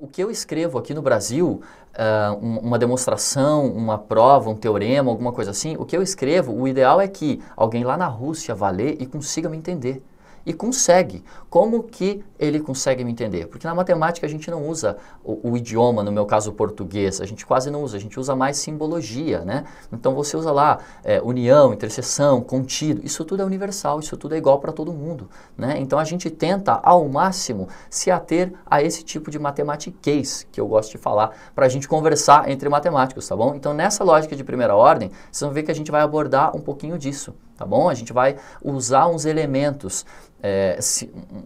o que eu escrevo aqui no Brasil, ah, uma demonstração, uma prova, um teorema, alguma coisa assim, o que eu escrevo, o ideal é que alguém lá na Rússia vá ler e consiga me entender e consegue. Como que ele consegue me entender? Porque na matemática a gente não usa o, o idioma, no meu caso o português, a gente quase não usa, a gente usa mais simbologia, né? Então você usa lá é, união, interseção, contido, isso tudo é universal, isso tudo é igual para todo mundo, né? Então a gente tenta ao máximo se ater a esse tipo de matematiquez que eu gosto de falar para a gente conversar entre matemáticos, tá bom? Então nessa lógica de primeira ordem, vocês vão ver que a gente vai abordar um pouquinho disso, tá bom? A gente vai usar uns elementos é,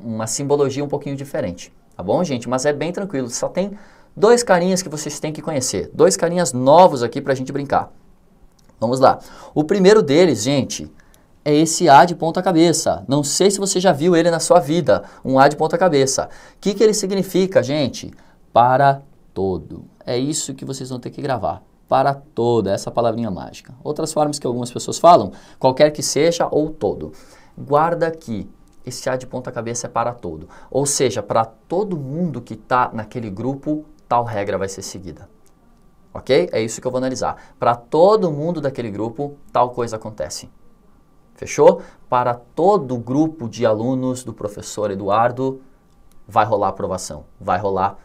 uma simbologia um pouquinho diferente, tá bom, gente? Mas é bem tranquilo, só tem dois carinhas que vocês têm que conhecer, dois carinhas novos aqui para a gente brincar. Vamos lá. O primeiro deles, gente, é esse A de ponta cabeça. Não sei se você já viu ele na sua vida, um A de ponta cabeça. O que, que ele significa, gente? Para todo. É isso que vocês vão ter que gravar. Para toda, é essa palavrinha mágica. Outras formas que algumas pessoas falam, qualquer que seja ou todo. Guarda aqui, esse A de ponta cabeça é para todo. Ou seja, para todo mundo que está naquele grupo, tal regra vai ser seguida. Ok? É isso que eu vou analisar. Para todo mundo daquele grupo, tal coisa acontece. Fechou? Para todo grupo de alunos do professor Eduardo, vai rolar a aprovação, vai rolar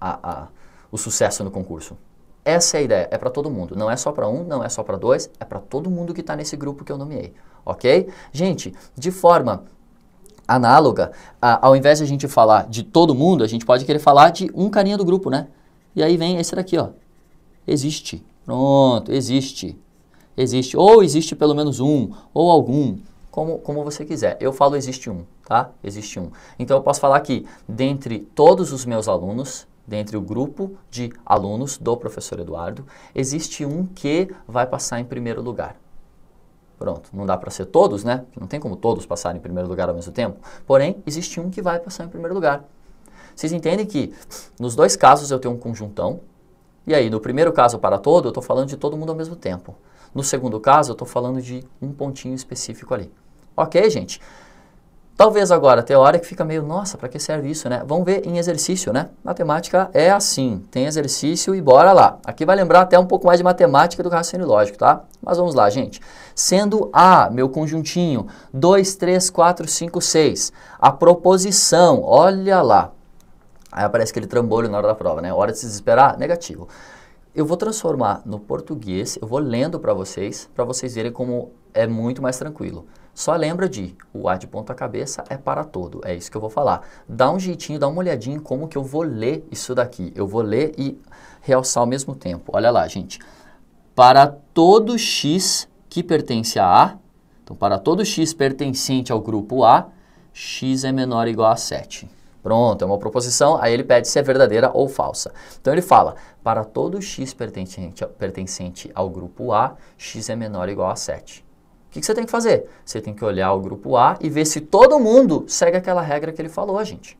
a, a, o sucesso no concurso. Essa é a ideia, é para todo mundo. Não é só para um, não é só para dois, é para todo mundo que está nesse grupo que eu nomeei, ok? Gente, de forma análoga, a, ao invés de a gente falar de todo mundo, a gente pode querer falar de um carinha do grupo, né? E aí vem esse daqui, ó. Existe. Pronto, existe. Existe. Ou existe pelo menos um, ou algum, como, como você quiser. Eu falo existe um, tá? Existe um. Então eu posso falar que dentre todos os meus alunos, dentre o grupo de alunos do professor Eduardo, existe um que vai passar em primeiro lugar. Pronto, não dá para ser todos, né? Não tem como todos passarem em primeiro lugar ao mesmo tempo. Porém, existe um que vai passar em primeiro lugar. Vocês entendem que nos dois casos eu tenho um conjuntão. E aí, no primeiro caso para todo, eu estou falando de todo mundo ao mesmo tempo. No segundo caso, eu estou falando de um pontinho específico ali. Ok, gente? Talvez agora, tem hora que fica meio, nossa, para que serve isso, né? Vamos ver em exercício, né? Matemática é assim, tem exercício e bora lá. Aqui vai lembrar até um pouco mais de matemática do raciocínio lógico, tá? Mas vamos lá, gente. Sendo A, meu conjuntinho, 2, 3, 4, 5, 6, a proposição, olha lá. Aí aparece aquele trambolho na hora da prova, né? Hora de se desesperar, negativo. Eu vou transformar no português, eu vou lendo para vocês, para vocês verem como é muito mais tranquilo. Só lembra de, o A de ponta cabeça é para todo, é isso que eu vou falar. Dá um jeitinho, dá uma olhadinha em como que eu vou ler isso daqui. Eu vou ler e realçar ao mesmo tempo. Olha lá, gente. Para todo x que pertence a A, então para todo x pertencente ao grupo A, x é menor ou igual a 7. Pronto, é uma proposição, aí ele pede se é verdadeira ou falsa. Então ele fala, para todo x pertencente, pertencente ao grupo A, x é menor ou igual a 7 que, que você tem que fazer? Você tem que olhar o grupo A e ver se todo mundo segue aquela regra que ele falou, gente.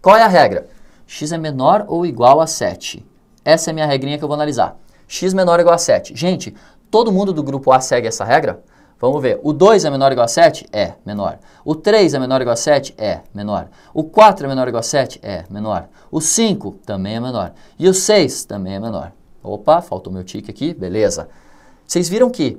Qual é a regra? x é menor ou igual a 7. Essa é a minha regrinha que eu vou analisar. x menor ou igual a 7. Gente, todo mundo do grupo A segue essa regra? Vamos ver. O 2 é menor ou igual a 7? É, menor. O 3 é menor ou igual a 7? É, menor. O 4 é menor ou igual a 7? É, menor. O 5 também é menor. E o 6 também é menor. Opa, faltou meu tique aqui. Beleza. Vocês viram que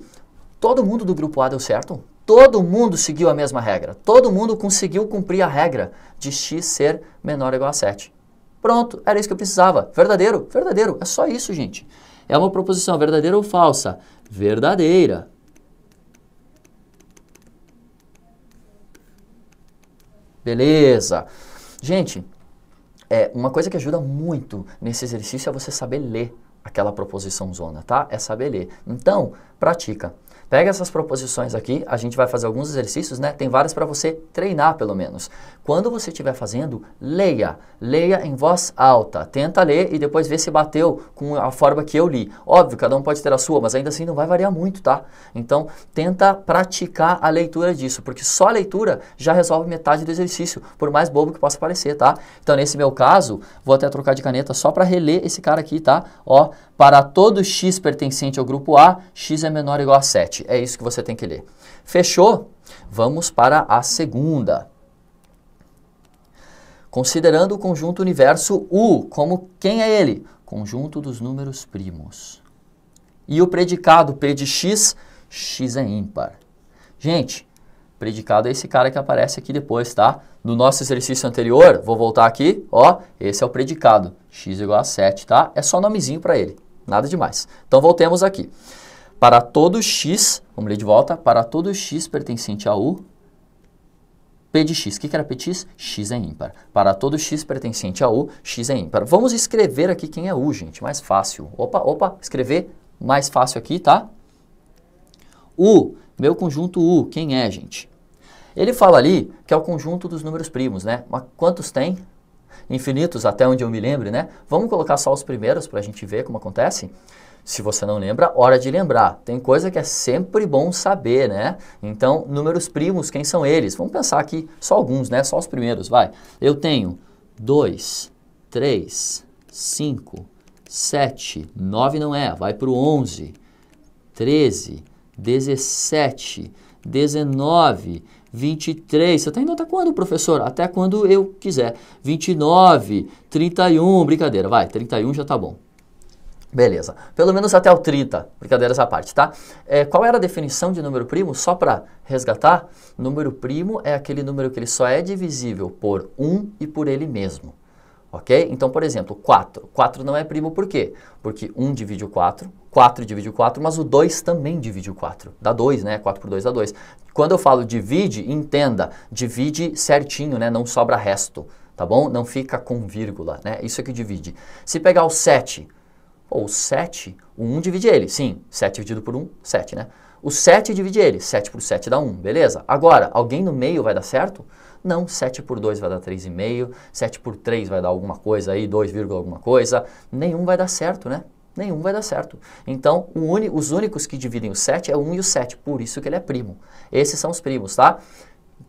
Todo mundo do grupo A deu certo? Todo mundo seguiu a mesma regra. Todo mundo conseguiu cumprir a regra de x ser menor ou igual a 7. Pronto, era isso que eu precisava. Verdadeiro, verdadeiro. É só isso, gente. É uma proposição verdadeira ou falsa? Verdadeira. Beleza. Gente, é, uma coisa que ajuda muito nesse exercício é você saber ler aquela proposição zona, tá? É saber ler. Então, pratica. Pega essas proposições aqui, a gente vai fazer alguns exercícios, né? Tem várias para você treinar, pelo menos. Quando você estiver fazendo, leia. Leia em voz alta. Tenta ler e depois vê se bateu com a forma que eu li. Óbvio, cada um pode ter a sua, mas ainda assim não vai variar muito, tá? Então, tenta praticar a leitura disso, porque só a leitura já resolve metade do exercício, por mais bobo que possa parecer, tá? Então, nesse meu caso, vou até trocar de caneta só para reler esse cara aqui, tá? Ó, para todo x pertencente ao grupo A, x é menor ou igual a 7. É isso que você tem que ler. Fechou? Vamos para a segunda. Considerando o conjunto universo U, como quem é ele? Conjunto dos números primos. E o predicado P de x, x é ímpar. Gente, predicado é esse cara que aparece aqui depois, tá? No nosso exercício anterior, vou voltar aqui, ó, esse é o predicado, x igual a 7, tá? É só nomezinho para ele, nada demais. Então, voltemos aqui. Para todo x, vamos ler de volta, para todo x pertencente a u, P de x. O que era P de x? x é ímpar. Para todo x pertencente a U, x é ímpar. Vamos escrever aqui quem é U, gente. Mais fácil. Opa, opa, escrever mais fácil aqui, tá? U, meu conjunto U, quem é, gente? Ele fala ali que é o conjunto dos números primos, né? Mas quantos tem? Infinitos, até onde eu me lembre, né? Vamos colocar só os primeiros para a gente ver como acontece? Se você não lembra, hora de lembrar. Tem coisa que é sempre bom saber, né? Então, números primos, quem são eles? Vamos pensar aqui só alguns, né? Só os primeiros, vai. Eu tenho 2, 3, 5, 7, 9 não é, vai para o 11, 13, 17, 19, 23. Você está indo até quando, professor? Até quando eu quiser. 29, 31, brincadeira, vai, 31 já tá bom. Beleza, pelo menos até o 30, brincadeiras à parte, tá? É, qual era a definição de número primo? Só para resgatar, número primo é aquele número que ele só é divisível por 1 um e por ele mesmo. Ok? Então, por exemplo, 4. 4 não é primo por quê? Porque 1 divide o 4, 4 divide o 4, mas o 2 também divide o 4. Dá 2, né? 4 por 2 dá 2. Quando eu falo divide, entenda, divide certinho, né? Não sobra resto, tá bom? Não fica com vírgula, né? Isso é que divide. Se pegar o 7, ou 7, o 1 divide ele. Sim, 7 dividido por 1, 7, né? O 7 divide ele, 7 por 7 dá 1, beleza? Agora, alguém no meio vai dar certo? Não, 7 por 2 vai dar 3,5, 7 por 3 vai dar alguma coisa aí, 2, alguma coisa. Nenhum vai dar certo, né? Nenhum vai dar certo. Então, uni, os únicos que dividem o 7 é o 1 e o 7, por isso que ele é primo. Esses são os primos, tá?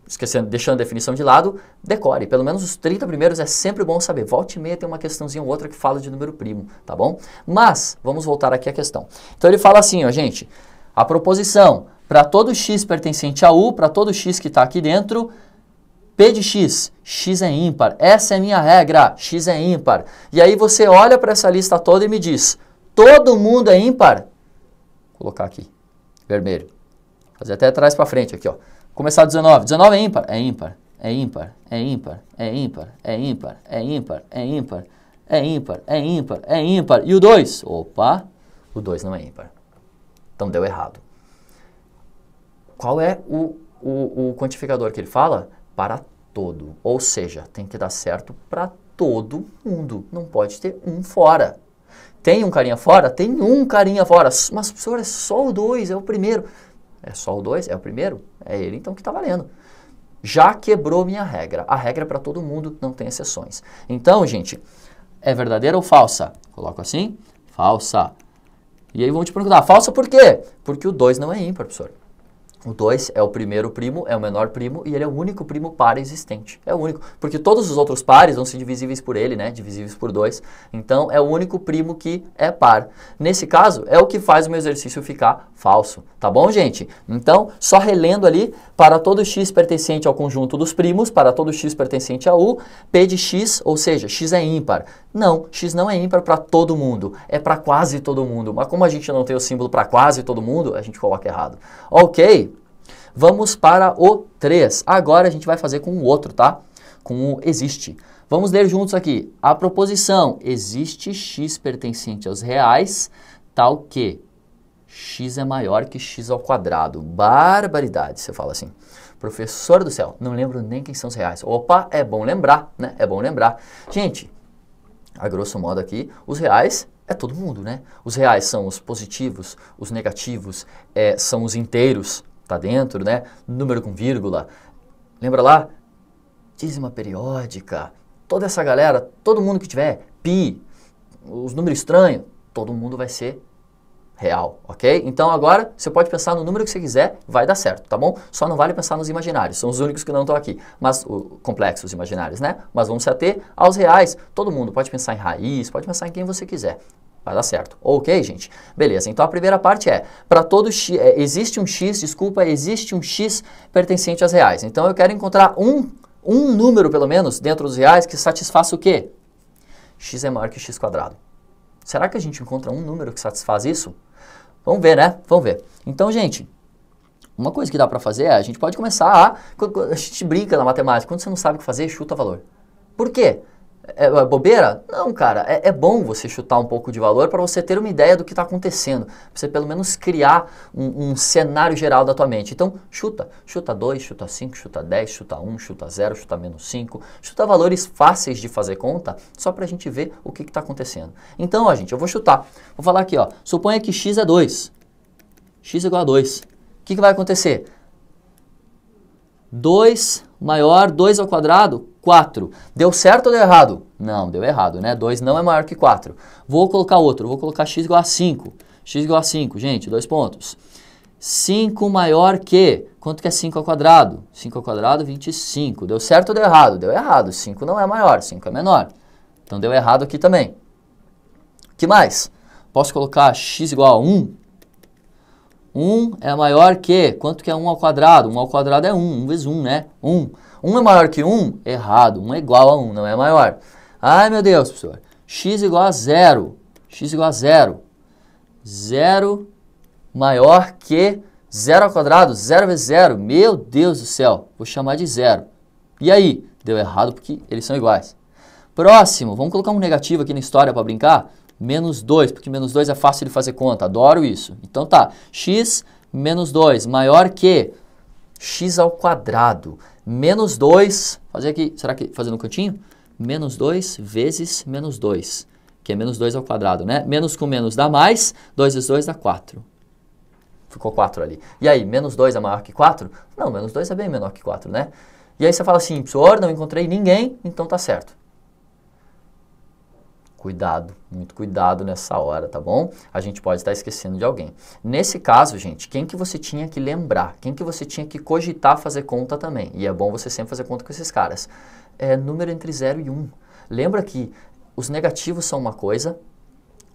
esquecendo, deixando a definição de lado, decore. Pelo menos os 30 primeiros é sempre bom saber. Volte e meia tem uma questãozinha ou outra que fala de número primo, tá bom? Mas, vamos voltar aqui à questão. Então ele fala assim, ó, gente, a proposição para todo x pertencente a u, para todo x que está aqui dentro, P de x, x é ímpar. Essa é a minha regra, x é ímpar. E aí você olha para essa lista toda e me diz, todo mundo é ímpar? Vou colocar aqui, vermelho. Fazer até atrás para frente aqui, ó. Começar 19. 19 é ímpar? É ímpar. É ímpar, é ímpar, é ímpar, é ímpar, é ímpar, é ímpar, é ímpar, é ímpar, é ímpar. E o 2? Opa, o 2 não é ímpar. Então deu errado. Qual é o, o, o quantificador que ele fala? para todo. Ou seja, tem que dar certo para todo mundo. Não pode ter um fora. Tem um carinha fora? Tem um carinha fora. Mas, professor, é só o dois, é o primeiro. É só o dois? É o primeiro? É ele então que está valendo. Já quebrou minha regra. A regra é para todo mundo, não tem exceções. Então, gente, é verdadeira ou falsa? Coloco assim, falsa. E aí vão te perguntar, falsa por quê? Porque o 2 não é ímpar, professor. O 2 é o primeiro primo, é o menor primo e ele é o único primo par existente. É o único, porque todos os outros pares vão ser divisíveis por ele, né? Divisíveis por 2. Então é o único primo que é par. Nesse caso, é o que faz o meu exercício ficar falso, tá bom, gente? Então, só relendo ali, para todo x pertencente ao conjunto dos primos, para todo x pertencente a u, p de x, ou seja, x é ímpar. Não, x não é ímpar para todo mundo, é para quase todo mundo. Mas como a gente não tem o símbolo para quase todo mundo, a gente coloca errado. OK? Vamos para o 3. Agora a gente vai fazer com o outro, tá? Com o existe. Vamos ler juntos aqui. A proposição existe x pertencente aos reais, tal que x é maior que x ao quadrado. Barbaridade, você fala assim. Professor do céu, não lembro nem quem são os reais. Opa, é bom lembrar, né? É bom lembrar. Gente, a grosso modo aqui, os reais é todo mundo, né? Os reais são os positivos, os negativos, é, são os inteiros, tá dentro, né? Número com vírgula. Lembra lá? Dízima periódica. Toda essa galera, todo mundo que tiver pi, os números estranhos, todo mundo vai ser real, ok? Então agora você pode pensar no número que você quiser, vai dar certo, tá bom? Só não vale pensar nos imaginários, são os únicos que não estão aqui, mas o, complexos imaginários, né? Mas vamos se ater aos reais. Todo mundo pode pensar em raiz, pode pensar em quem você quiser. Vai dar certo. Ok, gente? Beleza, então a primeira parte é, para todo x, é, existe um x, desculpa, existe um x pertencente às reais. Então eu quero encontrar um, um número, pelo menos, dentro dos reais que satisfaça o quê? x é maior que x quadrado. Será que a gente encontra um número que satisfaz isso? Vamos ver, né? Vamos ver. Então, gente, uma coisa que dá para fazer é, a gente pode começar a... A gente brinca na matemática, quando você não sabe o que fazer, chuta valor. Por quê? É, é bobeira? Não, cara. É, é, bom você chutar um pouco de valor para você ter uma ideia do que está acontecendo. Pra você pelo menos criar um, um, cenário geral da tua mente. Então, chuta. Chuta 2, chuta 5, chuta 10, chuta 1, um, chuta 0, chuta menos 5. Chuta valores fáceis de fazer conta só para a gente ver o que está acontecendo. Então, ó, gente, eu vou chutar. Vou falar aqui, ó. Suponha que x é 2. x igual a 2. O que, que vai acontecer? 2 maior 2 ao quadrado, 4. Deu certo ou deu errado? Não, deu errado, né? 2 não é maior que 4. Vou colocar outro, vou colocar x igual a 5. x igual a 5, gente, dois pontos. 5 maior que, quanto que é 5 ao quadrado? 5 ao quadrado, 25. Deu certo ou deu errado? Deu errado, 5 não é maior, 5 é menor. Então deu errado aqui também. O que mais? Posso colocar x igual a 1? 1 é maior que, quanto que é 1 ao quadrado? 1 ao quadrado é 1, 1 vezes 1, né? 1. 1 é maior que 1? Errado, 1 é igual a 1, não é maior. Ai, meu Deus, professor. x igual a 0. x igual a 0. 0 maior que zero ao quadrado, zero vezes 0. Meu Deus do céu, vou chamar de 0. E aí? Deu errado porque eles são iguais. Próximo, vamos colocar um negativo aqui na história para brincar menos 2, porque menos 2 é fácil de fazer conta, adoro isso. Então tá, x menos 2 maior que x ao quadrado menos 2, fazer aqui, será que fazendo um cantinho? Menos 2 vezes menos 2, que é menos 2 ao quadrado, né? Menos com menos dá mais, 2 vezes 2 dá 4. Ficou 4 ali. E aí, menos 2 é maior que 4? Não, menos 2 é bem menor que 4, né? E aí você fala assim, senhor, não encontrei ninguém, então tá certo. Cuidado, muito cuidado nessa hora, tá bom? A gente pode estar esquecendo de alguém. Nesse caso, gente, quem que você tinha que lembrar? Quem que você tinha que cogitar fazer conta também? E é bom você sempre fazer conta com esses caras. É número entre 0 e 1. Um. Lembra que os negativos são uma coisa,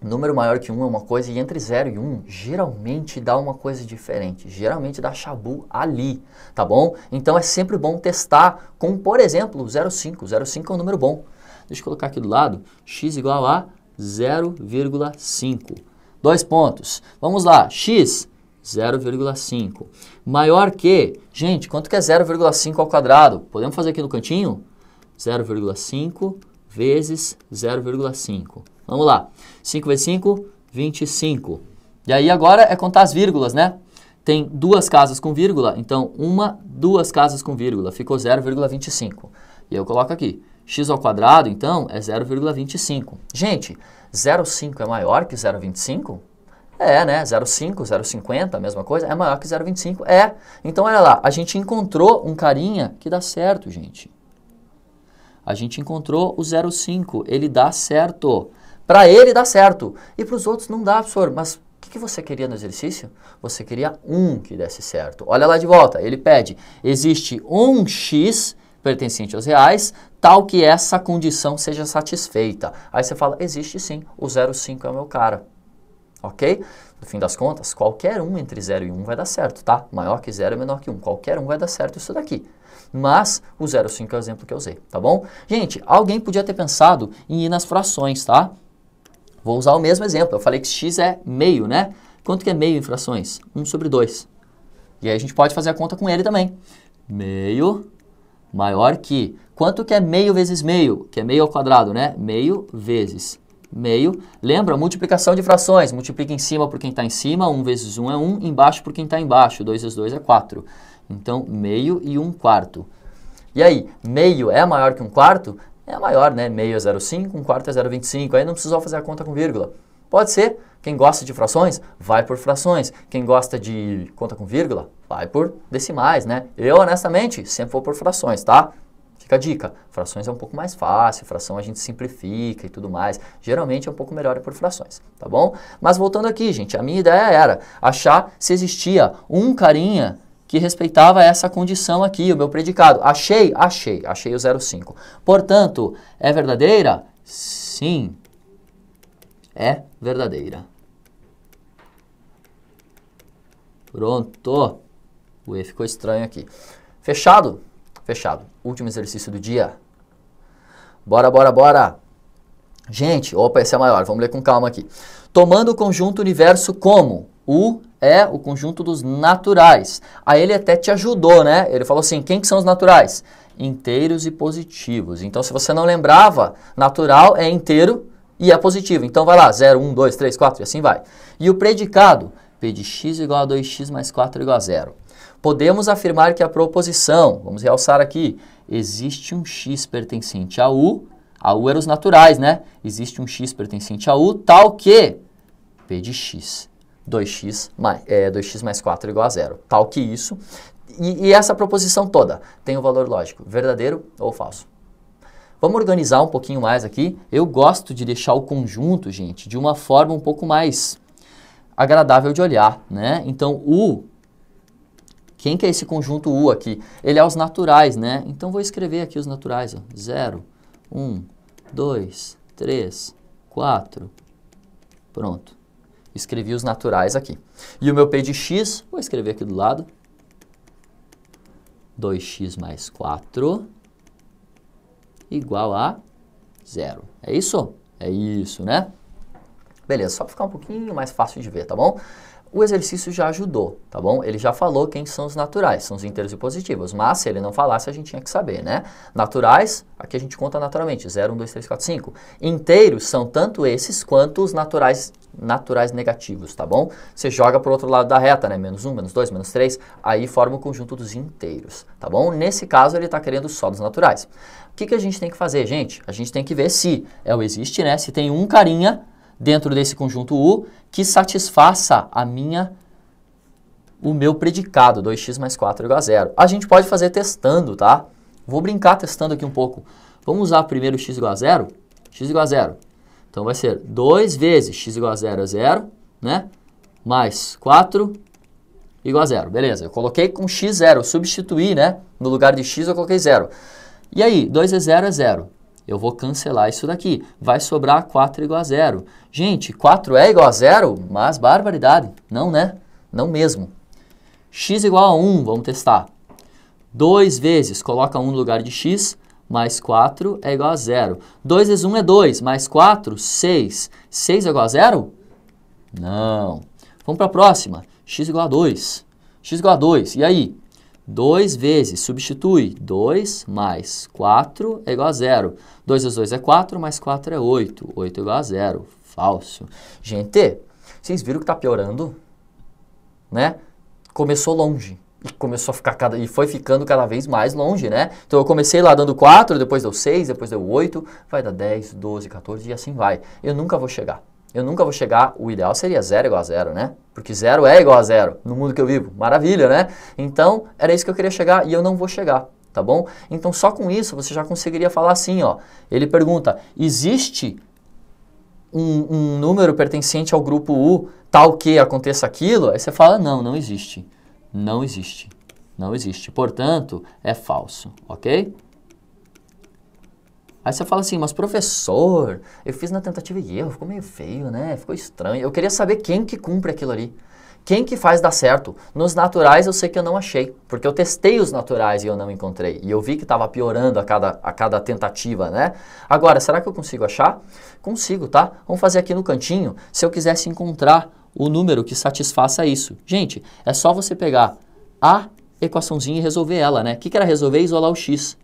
número maior que 1 um é uma coisa, e entre 0 e 1 um, geralmente dá uma coisa diferente. Geralmente dá chabu ali, tá bom? Então é sempre bom testar com, por exemplo, 0,5. 0,5 é um número bom. Deixa eu colocar aqui do lado. x igual a 0,5. Dois pontos. Vamos lá. x, 0,5. Maior que... Gente, quanto que é 0,5 ao quadrado? Podemos fazer aqui no cantinho? 0,5 vezes 0,5. Vamos lá. 5 vezes 5, 25. E aí agora é contar as vírgulas, né? Tem duas casas com vírgula, então uma, duas casas com vírgula, ficou 0,25. E eu coloco aqui, x ao quadrado, então, é 0,25. Gente, 0,5 é maior que 0,25? É, né? 0,5, 0,50, a mesma coisa. É maior que 0,25? É. Então, olha lá, a gente encontrou um carinha que dá certo, gente. A gente encontrou o 0,5, ele dá certo. Para ele dá certo. E para os outros não dá, professor. Mas o que, que, você queria no exercício? Você queria um que desse certo. Olha lá de volta, ele pede, existe um x pertencente aos reais, tal que essa condição seja satisfeita. Aí você fala, existe sim, o 0,5 é o meu cara. Ok? No fim das contas, qualquer um entre 0 e 1 um vai dar certo, tá? Maior que 0 é menor que 1. Um. Qualquer um vai dar certo isso daqui. Mas o 0,5 é o exemplo que eu usei, tá bom? Gente, alguém podia ter pensado em ir nas frações, tá? Vou usar o mesmo exemplo. Eu falei que x é meio, né? Quanto que é meio em frações? 1 sobre 2. E aí a gente pode fazer a conta com ele também. Meio maior que. Quanto que é meio vezes meio? Que é meio ao quadrado, né? Meio vezes meio. Lembra? Multiplicação de frações. Multiplica em cima por quem está em cima. 1 vezes 1 é 1. Embaixo por quem está embaixo. 2 vezes 2 é 4. Então, meio e 1 quarto. E aí, meio é maior que um quarto? É maior, né? Meio é 0,5, um quarto é 0,25. Aí não precisou fazer a conta com vírgula. Pode ser. Quem gosta de frações, vai por frações. Quem gosta de conta com vírgula, vai por decimais, né? Eu, honestamente, sempre vou por frações, tá? Fica a dica, frações é um pouco mais fácil, fração a gente simplifica e tudo mais. Geralmente é um pouco melhor por frações, tá bom? Mas voltando aqui, gente, a minha ideia era achar se existia um carinha que respeitava essa condição aqui, o meu predicado. Achei, achei, achei o 05. Portanto, é verdadeira? Sim é verdadeira. Pronto. O E ficou estranho aqui. Fechado? Fechado. Último exercício do dia. Bora, bora, bora. Gente, opa, esse é maior. Vamos ler com calma aqui. Tomando o conjunto universo como o é o conjunto dos naturais. Aí ele até te ajudou, né? Ele falou assim: quem que são os naturais? Inteiros e positivos. Então, se você não lembrava, natural é inteiro e é positivo. Então vai lá, 0, 1, 2, 3, 4 e assim vai. E o predicado, P de x igual a 2x mais 4 igual a 0. Podemos afirmar que a proposição, vamos realçar aqui, existe um x pertencente a u, a u eram os naturais, né? Existe um x pertencente a u tal que P de x, 2x mais, é, 2x mais 4 igual a 0. Tal que isso. E, e essa proposição toda tem o um valor lógico, verdadeiro ou falso? Vamos organizar um pouquinho mais aqui. Eu gosto de deixar o conjunto, gente, de uma forma um pouco mais agradável de olhar, né? Então, U, quem que é esse conjunto U aqui? Ele é os naturais, né? Então, vou escrever aqui os naturais, ó. 0, 1, 2, 3, 4, pronto. Escrevi os naturais aqui. E o meu P de X, vou escrever aqui do lado. 2x mais 4 igual a zero. É isso? É isso, né? Beleza, só para ficar um pouquinho mais fácil de ver, tá bom? O exercício já ajudou, tá bom? Ele já falou quem são os naturais, são os inteiros e positivos, mas se ele não falasse, a gente tinha que saber, né? Naturais, aqui a gente conta naturalmente, 0, 1, 2, 3, 4, 5. Inteiros são tanto esses quanto os naturais naturais negativos, tá bom? Você joga para o outro lado da reta, né? Menos 1, menos 2, menos 3, aí forma o conjunto dos inteiros, tá bom? Nesse caso, ele está querendo só dos naturais. O que, que a gente tem que fazer, gente? A gente tem que ver se é o existe, né? Se tem um carinha dentro desse conjunto U que satisfaça a minha o meu predicado, 2x mais 4 igual a zero. A gente pode fazer testando, tá? Vou brincar testando aqui um pouco. Vamos usar primeiro x igual a zero? x igual a zero. Então vai ser 2 vezes x igual a 0 é 0, né? Mais 4 igual a 0. Beleza, eu coloquei com x 0, substituí, né? No lugar de x eu coloquei 0. E aí, 2 é 0 é 0. Eu vou cancelar isso daqui. Vai sobrar 4 igual a 0. Gente, 4 é igual a 0? Mas barbaridade. Não, né? Não mesmo. x igual a 1, vamos testar. 2 vezes, coloca 1 no lugar de x, mais 4 é igual a zero. 2 vezes 1 é 2, mais 4, 6. 6 é igual a zero? Não. Vamos para a próxima. x igual a 2. x igual a 2. E aí? 2 vezes, substitui. 2 mais 4 é igual a zero. 2 vezes 2 é 4, mais 4 é 8. 8 é igual a zero. Falso. Gente, vocês viram que está piorando? Né? Começou longe e começou a ficar cada e foi ficando cada vez mais longe, né? Então eu comecei lá dando 4, depois deu 6, depois deu 8, vai dar 10, 12, 14 e assim vai. Eu nunca vou chegar. Eu nunca vou chegar, o ideal seria 0 igual a 0, né? Porque 0 é igual a 0 no mundo que eu vivo. Maravilha, né? Então, era isso que eu queria chegar e eu não vou chegar, tá bom? Então, só com isso você já conseguiria falar assim, ó. Ele pergunta: "Existe um, um número pertencente ao grupo U tal que aconteça aquilo?" Aí você fala: "Não, não existe." não existe. Não existe. Portanto, é falso, ok? Aí você fala assim, mas professor, eu fiz na tentativa e erro, ficou meio feio, né? Ficou estranho. Eu queria saber quem que cumpre aquilo ali. Quem que faz dar certo? Nos naturais eu sei que eu não achei, porque eu testei os naturais e eu não encontrei. E eu vi que estava piorando a cada, a cada tentativa, né? Agora, será que eu consigo achar? Consigo, tá? Vamos fazer aqui no cantinho. Se eu quisesse encontrar o número que satisfaça isso. Gente, é só você pegar a equaçãozinha e resolver ela, né? O que, que era resolver? Isolar o x.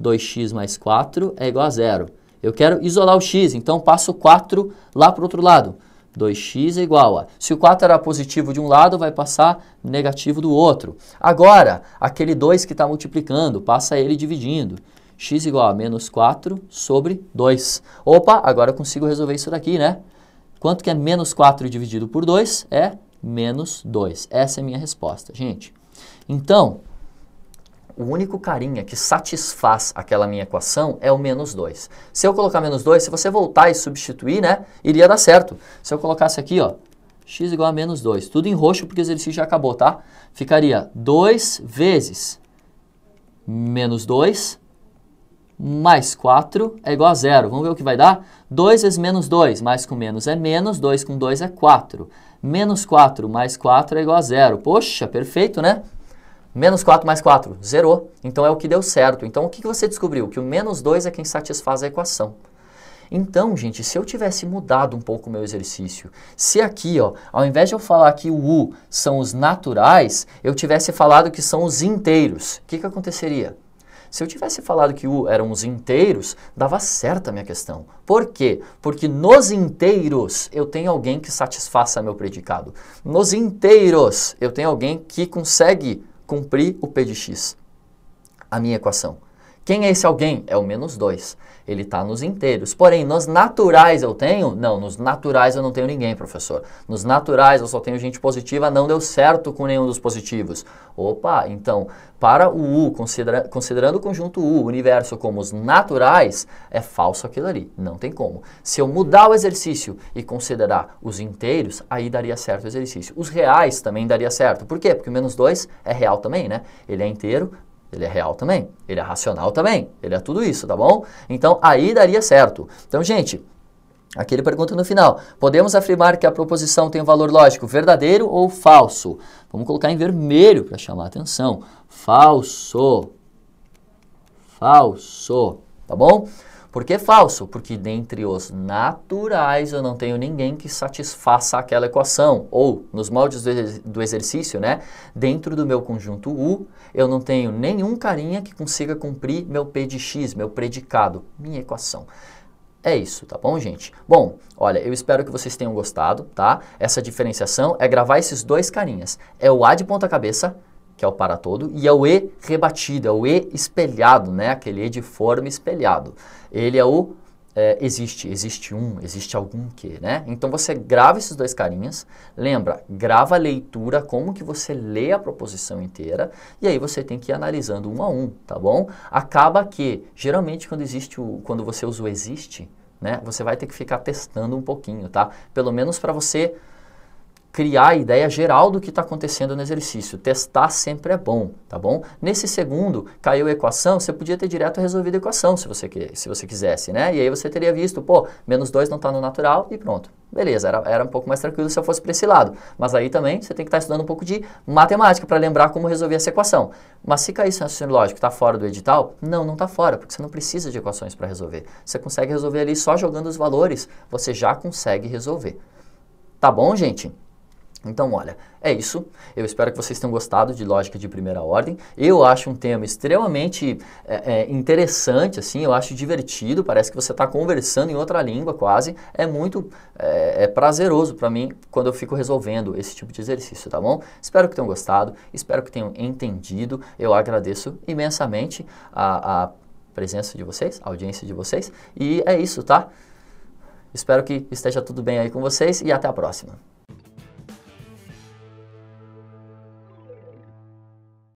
2x mais 4 é igual a zero. Eu quero isolar o x, então passo 4 lá para o outro lado. 2x é igual a... Se o 4 era positivo de um lado, vai passar negativo do outro. Agora, aquele 2 que está multiplicando, passa ele dividindo. x igual a menos 4 sobre 2. Opa, agora eu consigo resolver isso daqui, né? Quanto que é menos 4 dividido por 2? É menos 2. Essa é a minha resposta, gente. Então, o único carinha que satisfaz aquela minha equação é o menos 2. Se eu colocar menos 2, se você voltar e substituir, né, iria dar certo. Se eu colocasse aqui, ó, x igual a menos 2, tudo em roxo porque o exercício já acabou, tá? Ficaria 2 vezes menos 2 mais 4 é igual a zero. Vamos ver o que vai dar? 2 vezes menos 2, mais com menos é menos, 2 com 2 é 4. Menos 4 mais 4 é igual a zero. Poxa, perfeito, né? Menos 4 mais 4, zerou. Então é o que deu certo. Então o que você descobriu? Que o menos 2 é quem satisfaz a equação. Então, gente, se eu tivesse mudado um pouco o meu exercício, se aqui, ó, ao invés de eu falar que o U são os naturais, eu tivesse falado que são os inteiros, o que, que aconteceria? Se eu tivesse falado que U eram os inteiros, dava certo a minha questão. Por quê? Porque nos inteiros eu tenho alguém que satisfaça meu predicado. Nos inteiros eu tenho alguém que consegue cumprir o P de X, a minha equação. Quem é esse alguém? É o menos 2. Ele está nos inteiros. Porém, nos naturais eu tenho? Não, nos naturais eu não tenho ninguém, professor. Nos naturais eu só tenho gente positiva, não deu certo com nenhum dos positivos. Opa, então, para o U, considera considerando o conjunto U, universo, como os naturais, é falso aquilo ali. Não tem como. Se eu mudar o exercício e considerar os inteiros, aí daria certo o exercício. Os reais também daria certo. Por quê? Porque o menos 2 é real também, né? Ele é inteiro, ele é real também, ele é racional também, ele é tudo isso, tá bom? Então aí daria certo. Então, gente, aqui ele pergunta no final: podemos afirmar que a proposição tem um valor lógico verdadeiro ou falso? Vamos colocar em vermelho para chamar a atenção. Falso. Falso, tá bom? Por que falso? Porque dentre os naturais eu não tenho ninguém que satisfaça aquela equação. Ou, nos moldes do exercício, né? Dentro do meu conjunto U, eu não tenho nenhum carinha que consiga cumprir meu P de X, meu predicado, minha equação. É isso, tá bom, gente? Bom, olha, eu espero que vocês tenham gostado, tá? Essa diferenciação é gravar esses dois carinhas. É o A de ponta cabeça, que é o para todo, e é o E rebatido, é o E espelhado, né? Aquele E de forma espelhado. Ele é o é, existe, existe um, existe algum que, né? Então você grava esses dois carinhas, lembra, grava a leitura, como que você lê a proposição inteira, e aí você tem que ir analisando um a um, tá bom? Acaba que, geralmente quando existe o, quando você usa o existe, né, você vai ter que ficar testando um pouquinho, tá? Pelo menos para você criar a ideia geral do que está acontecendo no exercício. Testar sempre é bom, tá bom? Nesse segundo, caiu a equação, você podia ter direto resolvido a equação se você, se você quisesse, né? E aí você teria visto, pô, menos 2 não está no natural e pronto. Beleza, era, era um pouco mais tranquilo se eu fosse para esse lado. Mas aí também você tem que estar tá estudando um pouco de matemática para lembrar como resolver essa equação. Mas se cair raciocínio lógico está fora do edital, não, não está fora, porque você não precisa de equações para resolver. Você consegue resolver ali só jogando os valores, você já consegue resolver. Tá bom, gente? Então, olha, é isso. Eu espero que vocês tenham gostado de lógica de primeira ordem. Eu acho um tema extremamente é, é, interessante, assim, eu acho divertido. Parece que você está conversando em outra língua, quase. É muito é, é prazeroso para mim quando eu fico resolvendo esse tipo de exercício, tá bom? Espero que tenham gostado, espero que tenham entendido. Eu agradeço imensamente a, a presença de vocês, a audiência de vocês. E é isso, tá? Espero que esteja tudo bem aí com vocês e até a próxima.